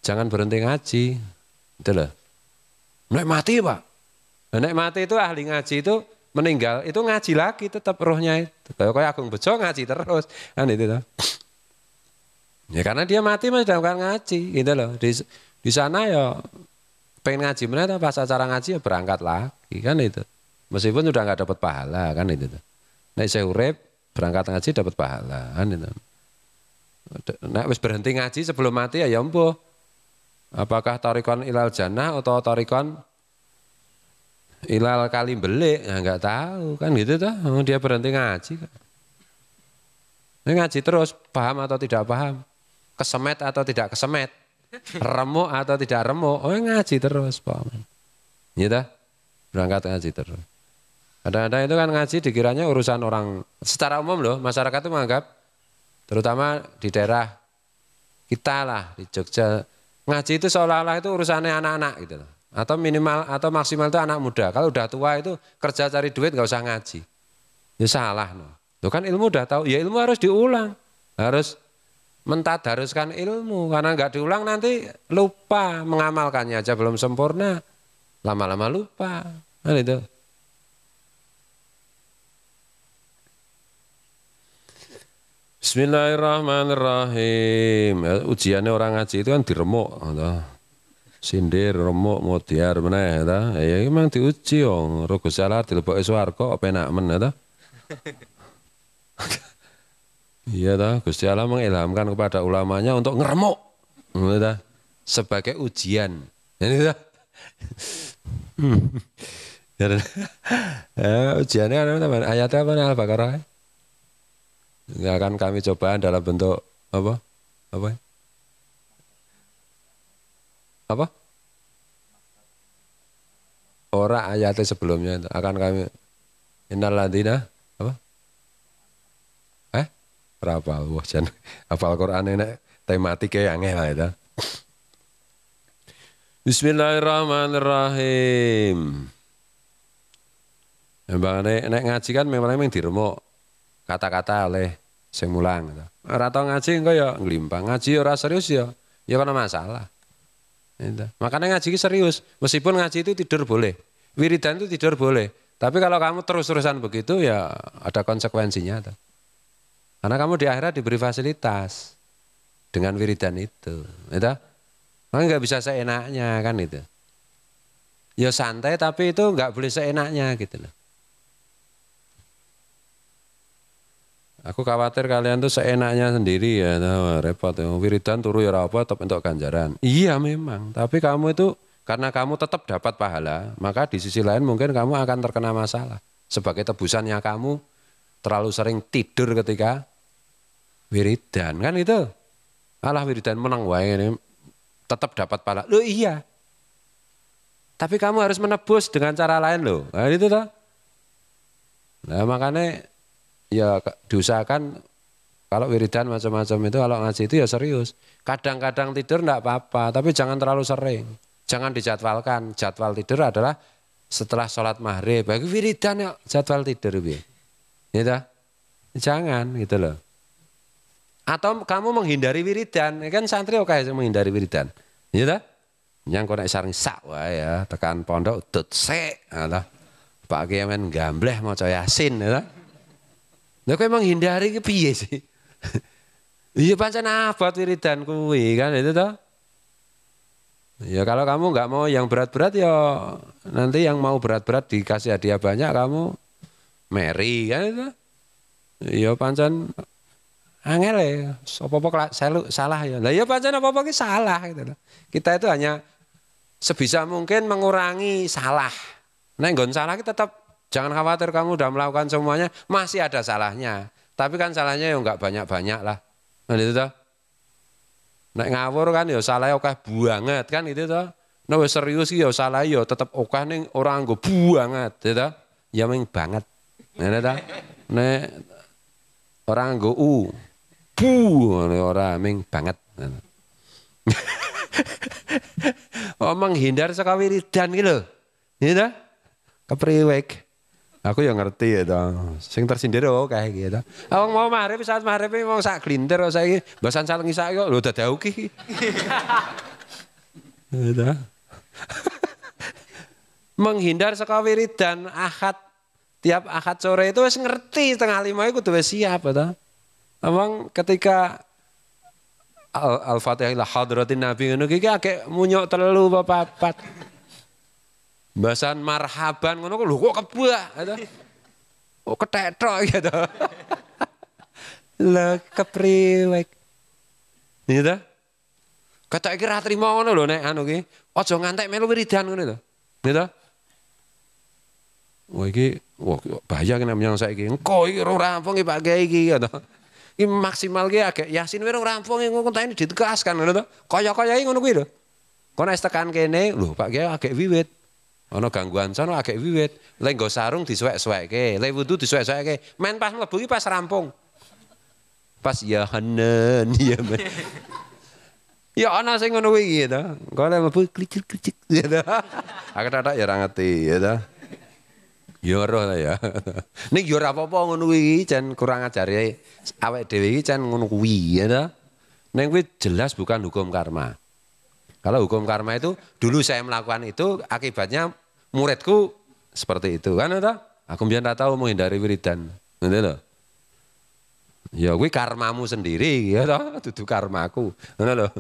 jangan berhenti ngaji. Itu loh. Naik mati Pak. Nah, nek mati itu ahli ngaji itu meninggal itu ngaji lagi tetap rohnya itu. Kayak Agung Bejo ngaji terus. Kan itu toh. Ya karena dia mati masih dalam ngaji gitu loh. Di, di sana ya pengen ngaji mana pas acara ngaji ya berangkat lagi kan itu. Meskipun sudah nggak dapat pahala kan itu tuh. Nek saya urip berangkat ngaji dapat pahala kan itu. Nek wis berhenti ngaji sebelum mati ya ya Apakah tarikan ilal jannah atau tarikan ilal kali belik ya nggak tahu kan gitu tuh oh, dia berhenti ngaji dia ngaji terus paham atau tidak paham kesemet atau tidak kesemet remuk atau tidak remuk oh ngaji terus paham gitu iya berangkat ngaji terus kadang-kadang itu kan ngaji dikiranya urusan orang secara umum loh masyarakat itu menganggap terutama di daerah kita lah di Jogja ngaji itu seolah-olah itu urusannya anak-anak gitu loh atau minimal atau maksimal itu anak muda. Kalau udah tua itu kerja cari duit nggak usah ngaji. Ya salah. No. Itu kan ilmu udah tahu. Ya ilmu harus diulang. Harus mentadarskan ilmu. Karena nggak diulang nanti lupa mengamalkannya aja belum sempurna. Lama-lama lupa. Kan itu. Bismillahirrahmanirrahim. Ujiannya orang ngaji itu kan diremuk. Gitu sindir remuk mutiar ya ta ya, ya memang diuji yo rogo salah dilebok swarga apa enak men ya ta Iya ta, Gusti Allah mengilhamkan kepada ulamanya untuk ngeremuk. Iya ta, sebagai ujian. Ya ini ta. Eh, ujiannya kan teman ayatnya apa nih Al-Baqarah? ya akan kami cobaan dalam bentuk apa? Apa? apa? Ora ayatnya sebelumnya akan kami ladina apa? Eh? Berapa? Wah, jan hafal Quran ini tematiknya yang lah itu. Bismillahirrahmanirrahim. Ya, Bang nek, nek ngaji kan memang memang diremuk kata-kata oleh sing mulang. Gitu. Ora tau ngaji engko ya nglimpang. Ngaji ya ora serius ya ya ana masalah. Itu. Makanya ngaji serius. Meskipun ngaji itu tidur boleh. Wiridan itu tidur boleh. Tapi kalau kamu terus-terusan begitu ya ada konsekuensinya. Karena kamu di akhirat diberi fasilitas dengan wiridan itu. Itu. kan nggak bisa seenaknya kan itu. Ya santai tapi itu nggak boleh seenaknya gitu loh. Aku khawatir kalian tuh seenaknya sendiri ya, nah, repot ya. Wiridan turu ya apa, tetap untuk ganjaran. Iya memang, tapi kamu itu karena kamu tetap dapat pahala, maka di sisi lain mungkin kamu akan terkena masalah. Sebagai tebusannya kamu terlalu sering tidur ketika wiridan, kan itu. Alah wiridan menang wae ini tetap dapat pahala. Loh iya. Tapi kamu harus menebus dengan cara lain loh. Nah, itu toh. Nah makanya ya diusahakan kalau wiridan macam-macam itu kalau ngaji itu ya serius. Kadang-kadang tidur enggak apa-apa, tapi jangan terlalu sering. Jangan dijadwalkan. Jadwal tidur adalah setelah sholat maghrib. Bagi wiridan ya jadwal tidur bi. Ya Jangan gitu loh. Atau kamu menghindari wiridan, ya kan santri oke menghindari wiridan. Gitu. Yang kena naik sarang ya tekan pondok tut sek, ya Pak Kiai main gambleh mau coyasin, ya lah kok emang hindari ke piye sih? Iya pancen abot wiridan kuwi kan itu toh. Ya kalau kamu nggak mau yang berat-berat ya nanti yang mau berat-berat dikasih hadiah banyak kamu Mary kan itu. Ya pancen angel ya, apa-apa salah ya. Lah ya pancen apa-apa ki salah gitu loh. Kita itu hanya sebisa mungkin mengurangi salah. nah, nggon salah kita tetap Jangan khawatir kamu udah melakukan semuanya, masih ada salahnya. Tapi kan salahnya ya enggak banyak-banyak lah. Nah itu toh. Nek ngawur kan ya salahnya oke banget kan gitu toh. nah, serius ya salah ya tetap oke nih orang gue banget gitu toh. Ya main banget. Nah toh. Nek orang gue u. Bu orang main banget. omong hindar sekawiridan dan gitu. ini toh. Kepriwek. Aku ya ngerti ya toh. Sing tersindir ya oh kayak ah, gitu. Awang mau marip saat marip mau sak glinter saiki basan salengi sak kok lho dadah ki. Ya Menghindar saka wiridan ahad tiap ahad sore itu wis ngerti setengah lima itu udah siap ta. Ya Emang ketika Al-Fatihah ila hadratin Nabi ngono iki munyok munyok telu papat. Bahasan marhaban ngono kok lho kok kebuah gitu. Kok ketetok gitu. Lah kepriwek. Gitu. Ketok iki ra trimo ngono lho nek anu ki. Aja ngantek melu wiridan ngono lho. Gitu. Wah iki wah bahaya kena menyang saiki. Engko iki ora rampung iki Pak Kyai iki gitu. Iki maksimal ki agek Yasin wis ora rampung ini kenteni ditekaskan ngono to. Kaya-kaya ngono kuwi lho. Kono nek tekan kene, lho Pak Kyai agak wiwit ono gangguan sono agek wiwit. Lek nggo sarung disuwek-suweke, lek wudu disuwek-suweke. Men pas mlebu iki pas rampung. Pas ya henen ya men. Ya ana sing ngono kuwi to Engko lek mlebu klicik-klicik ya, to akeh tak ya ra ngerti ya, to Ya roh lah ya. Ning ya ora apa-apa ngono kuwi jan kurang ajare awake dhewe iki jan ngono kuwi ya. Ning kuwi jelas bukan hukum karma. Kalau hukum karma itu dulu saya melakukan itu akibatnya muridku seperti itu kan udah aku biar tidak tahu menghindari wiridan gitu loh ya gue karmamu sendiri ya toh Itu karmaku ngono loh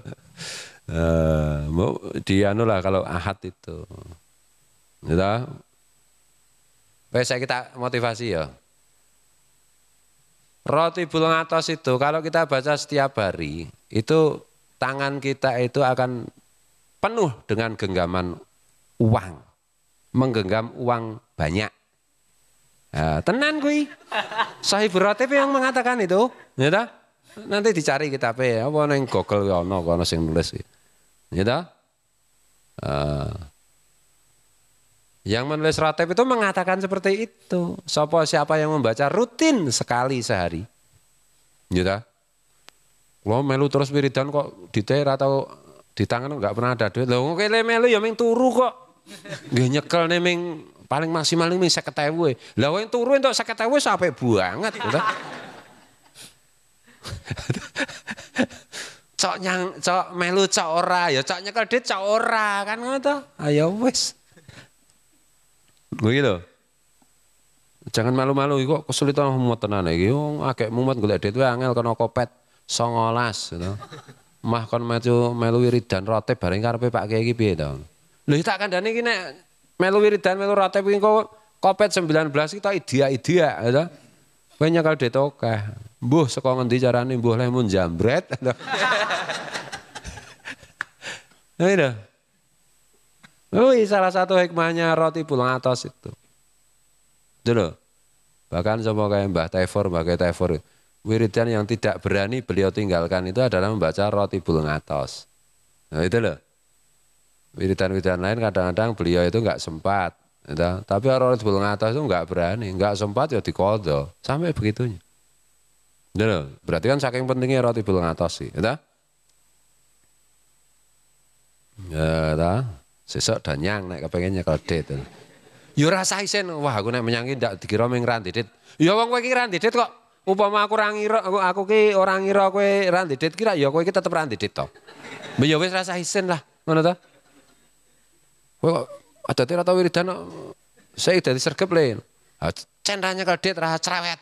eh, mau uh, dia anu lah kalau ahad itu Baik, ya, saya kita motivasi ya. Roti bulung atas itu kalau kita baca setiap hari itu tangan kita itu akan penuh dengan genggaman uang menggenggam uang banyak. Nah, tenan kui. Sahib Rotif yang mengatakan itu, ya Nanti dicari kita e, apa ya, apa yang Google ya ono ono yang nulis e. ya. uh, yang menulis Rotif itu mengatakan seperti itu. Sopo siapa yang membaca rutin sekali sehari. Ya Lo melu terus wiridan kok dite atau di tangan enggak pernah ada duit. Lo kele melu ya ming turu kok. Gak nyekel nih ming paling maksimal ming 50.000. E. Lah turun turu entuk 50.000 sampai buangat, lho. cok nyang cok melu cok ora ya cok nyekel dia cok ora kan ngono Ayo ah, ya wis. Begitu. Jangan malu-malu kok kesulitan mumet tenan e. iki. Wong akeh mumet golek dhuwit angel kena kopet 19 gitu. Mah kon melu melu wiridan rote bareng karepe Pak Kiai iki piye Lho iya tak kandhane iki nek melu wiridan melu rate iki kok kopet 19 kita idia ya gitu. Kowe nyakal detokeh. Mbuh saka ngendi carane mbuh lehmu jambret. Nah, itu. Wih, salah satu hikmahnya roti pulang atas itu. Itu Bahkan semua kayak Mbah Tefor, Mbah Tefor. Wiridan yang tidak berani beliau tinggalkan itu adalah membaca roti pulang atas. Nah, itu loh wiridan-wiridan lain kadang-kadang beliau itu nggak sempat. Gitu. Tapi orang-orang di Bulung Atas itu nggak berani, nggak sempat ya dikodo. Sampai begitunya. Gitu. Berarti kan saking pentingnya orang roti Bulung Atas sih. Gitu. Ya, dan ya Sesok danyang naik kepengennya Gitu. Ya rasa isin, wah aku naik menyangi enggak dikira ming dit. Ya orang kowe iki dit kok. Umpama aku orang ngira aku, aku ki orang ngira kowe dit kira ya kowe kita tetap randidit toh, Ya wis rasa isin lah, mana ta? Wah, ada adate tahu tau wiridan saya tidak sergep lain. Cendanya dia terasa cerewet.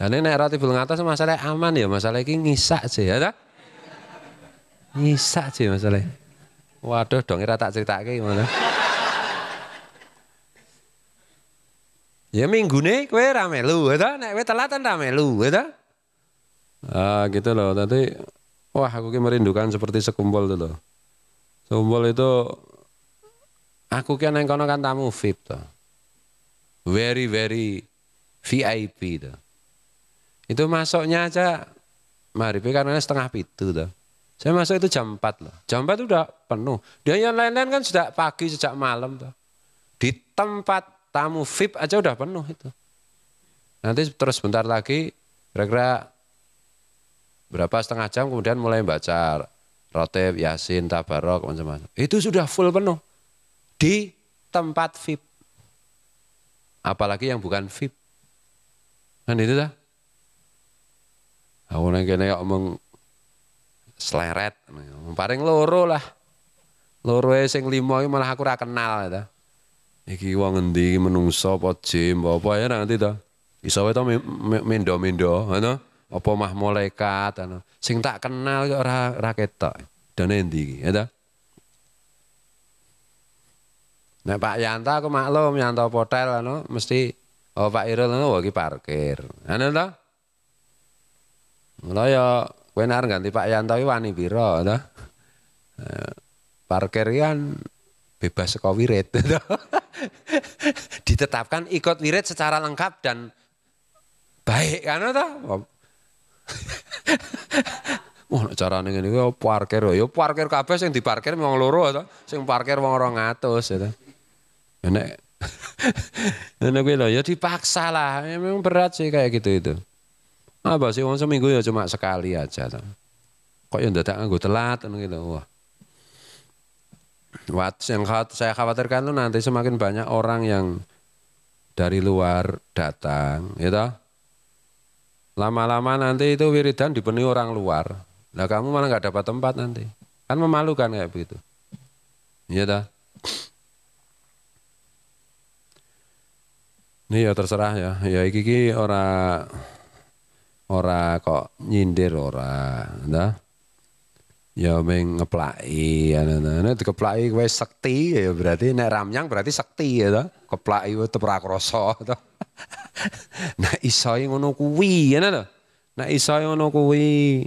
Dan ini nek roti belum atas masalah aman ya, masalah ini ngisak sih ya tak? Ngisak sih masalah. Waduh, dong kira tak ke gimana? ya minggu nih, kue rame lu, ya Nek kue telatan rame lu, ya Ah, gitu loh. Nanti, wah aku merindukan seperti sekumpul tuh loh. Sumpul itu aku kan yang kono kan tamu VIP to, Very very VIP to. Itu masuknya aja kan karena setengah pitu to. Saya masuk itu jam 4 loh. Jam 4 itu udah penuh. Dia yang lain-lain kan sudah pagi sejak malam to. Di tempat tamu VIP aja udah penuh itu. Nanti terus bentar lagi kira-kira berapa setengah jam kemudian mulai baca Rotib, Yasin, Tabarok, macam-macam. Itu sudah full penuh di tempat VIP. Apalagi yang bukan VIP. Kan itu dah. Aku nang kene kok meng sleret, paring loro lah. Loro sing lima malah aku ora kenal ta. Iki wong endi menungso apa jim apa ya nanti ta. Iso wae to mendo-mendo, ngono apa mah malaikat anu. Sing tak kenal kok ora ora ketok. Dene endi iki, ya Nah Pak Yanta aku maklum Yanto Potel anu mesti oh Pak Irul anu lagi parkir. Anu to? Ngono ya kowe nek ganti Pak Yanto iki wani pira ya to? Eh, parkir kan bebas saka wirid. Ya Ditetapkan ikut wirid secara lengkap dan baik kan ya to? Wah, Ono nih ngene itu oh, parkir oh, yo ya parkir kafe sing diparkir memang loro atau ya sing parkir wong orang ya. Ya nenek nenek gue loh, ya dipaksa lah, ya memang berat sih kayak gitu itu. Apa ah, sih uang seminggu ya cuma sekali aja Toh. Kok yang datang gue telat ngono gitu. Wah. Wat, yang saya khawatirkan tuh nanti semakin banyak orang yang dari luar datang, gitu. Lama-lama nanti itu wiridan dipenuhi orang luar. Nah kamu malah nggak dapat tempat nanti. Kan memalukan kayak begitu. Iya dah. Ini ya terserah ya. Ya iki, iki ora ora kok nyindir ora, nah ya ming ngeplaki ana-ana dikeplaki kowe sekti ya berarti nek ramyang berarti sekti ya to keplaki wae tepra krasa to nek iso e ngono kuwi ana ya, to Nek iso e ngono kuwi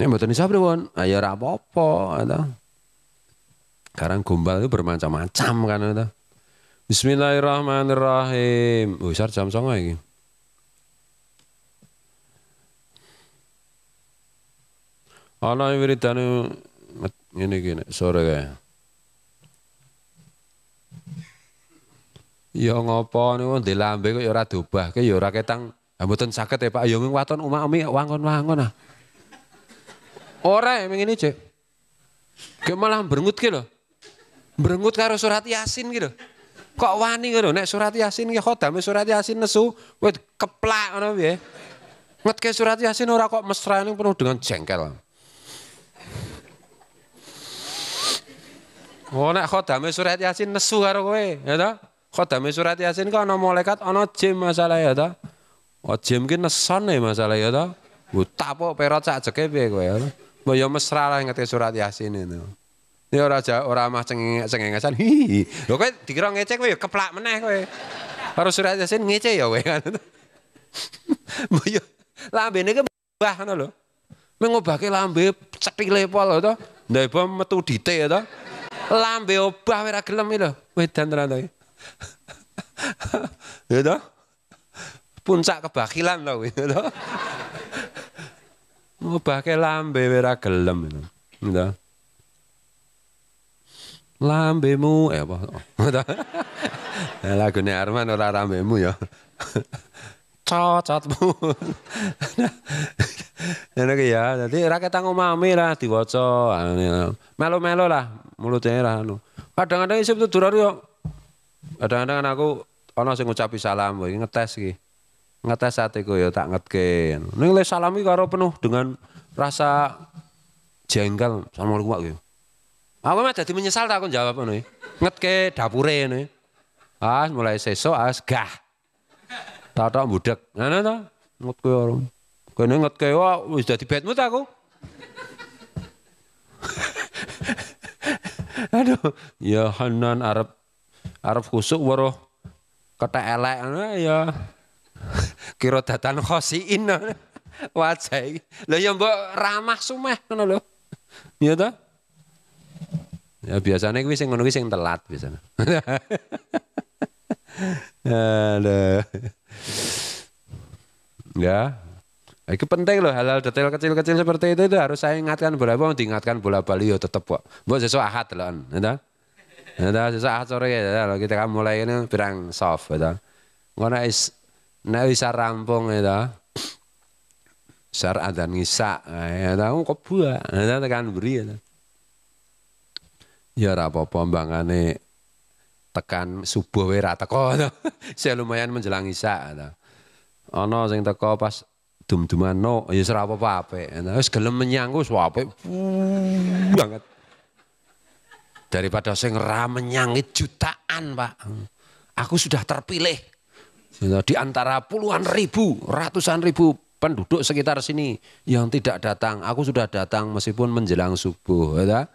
nek mboten iso pripun ayo ya, ra apa-apa to Sekarang gombal itu bermacam-macam kan to. Bismillahirrahmanirrahim. Oh, jam 09.00 iki. Ala wiridane ngene iki sore kae. Ya ngopo niku dilambe kok ya ora diobahke ya ora ketang. Ah mboten saged ya Pak, ya ming waton umi wangon-wangon ah. Ora ming ini Cek. ke malah brengut ki lho. Brengut karo surat Yasin ki lho. Kok wani ngono nek surat Yasin ki khodame surat Yasin nesu wis keplak ngono piye. Ngetke surat Yasin ora kok mesrane penuh dengan jengkel. Oh nek khodame surat Yasin nesu karo kowe, ya ta? Khodame surat Yasin kok ana malaikat, ana jin masalah ya ta? Oh jin ki neson ya e masalah ya ta? Utak po perot sak jeke piye kowe ya ta? Mbok ya mesra lah ngerti surat Yasin itu. Ya ora ora mah cengeng-cengengesan. Hi. Lho kowe dikira ngecek kowe ya keplak meneh kowe. Paro surat Yasin ngece ya kowe kan. Mbok ya lambene ki mbah ngono lho. Mengobahke lambe cepile pol ya to. Ndek metu dite ya ta? Lambe obah ora gelem lho, wedan tenan ya to. Ya toh? Puncak kebakilan to kuwi ya obah ke lambe ora gelem lho. Ya mu eh apa ya ne Arman ora mu ya cocotmu Nah, ya, jadi rakyat tanggung mami ah, lah, diwaco, melo-melo lah, mulut daerah anu. Kadang-kadang isep tuh durar yo. Kadang-kadang kan aku ana sing ngucapi salam iki ngetes iki. Ngetes atiku yo tak ngetke. Anu, Ning le salam iki karo penuh dengan rasa jengkel. sama lu kuwi. Aku mah jadi menyesal tak aku jawab ngono. Anu, ya. Ngetke dapure ngono. Anu, ya. as mulai seso as gah. Tak tak budek. Ngono to. Ngetke karo. Kene ngetke wis dadi bedmu ta aku. Aduh, ya Hanan Arab Arab khusuk waroh kata elek ya, ya. kira datan khosiin wajah lo yang ya mbok ramah sumeh ngono lo Iya ta? Ya, ya biasanya kuwi sing ngono kuwi sing telat biasanya. ada Ya, Nah, itu penting loh hal-hal detail kecil-kecil seperti itu, itu harus saya ingatkan berapa mau diingatkan bola bali yo tetep kok. Mbok sesuk ahad lho, ya Ya sesuk ahad sore ya kita kan mulai ini pirang soft ya. Ngono is nek bisa rampung ya. Sar adzan ngisa ya tahu kok buah, ya tekan beri ya. Ya ora apa-apa mbangane tekan subuh wae ra teko. Ya saya lumayan menjelang isya ta. Ana sing teko pas dum-duman no, ya serah apa-apa Nah, Wis gelem menyang banget. Daripada saya ra menyangit jutaan, Pak. Aku sudah terpilih. Nah, di antara puluhan ribu, ratusan ribu penduduk sekitar sini yang tidak datang. Aku sudah datang meskipun menjelang subuh, ya.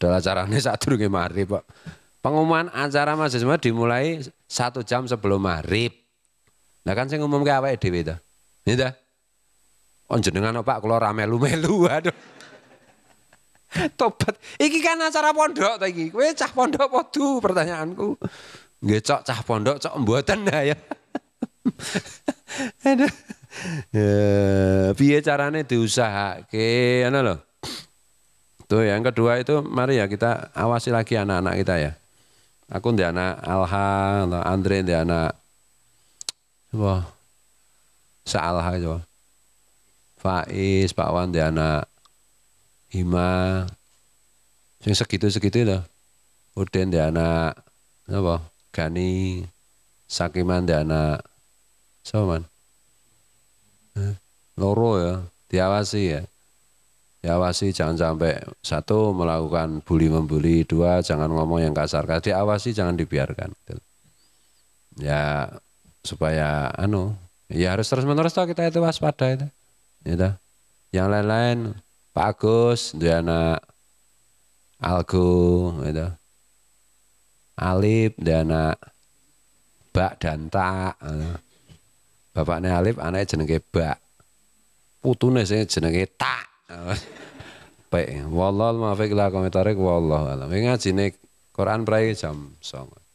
Adalah caranya saat durunge maghrib, Pak. Pengumuman acara semua dimulai satu jam sebelum maghrib. Nah kan saya ngomong ke apa ya, Dewi? itu, ini dah Oh jenengan Pak kula ora melu Aduh. Tobat. Iki kan acara pondok ta iki. Kowe cah pondok apa du pertanyaanku. Nggih cok cah pondok cok mboten ya. Aduh. Ya, piye carane diusahake ana lho. Tuh yang kedua itu mari ya kita awasi lagi anak-anak kita ya. Aku ndek anak Alha, Andre ndek anak wah Alha itu. Faiz, Pak Wan di anak Hima. yang segitu-segitu itu Udin di anak apa? Gani Sakiman di anak siapa man? Eh, Loro ya, diawasi ya. Diawasi jangan sampai satu melakukan bully membuli, dua jangan ngomong yang kasar. kasar Diawasi jangan dibiarkan. Ya supaya anu ya harus terus menerus kita itu waspada itu gitu. yang lain-lain Pak Agus dua anak Algo gitu Alip dua anak Bak dan Tak gitu. bapaknya Alip anaknya jenenge Bak putune sing jenenge Tak baik wallah maafik lah komentare wallah alam ngajine Quran prai jam 09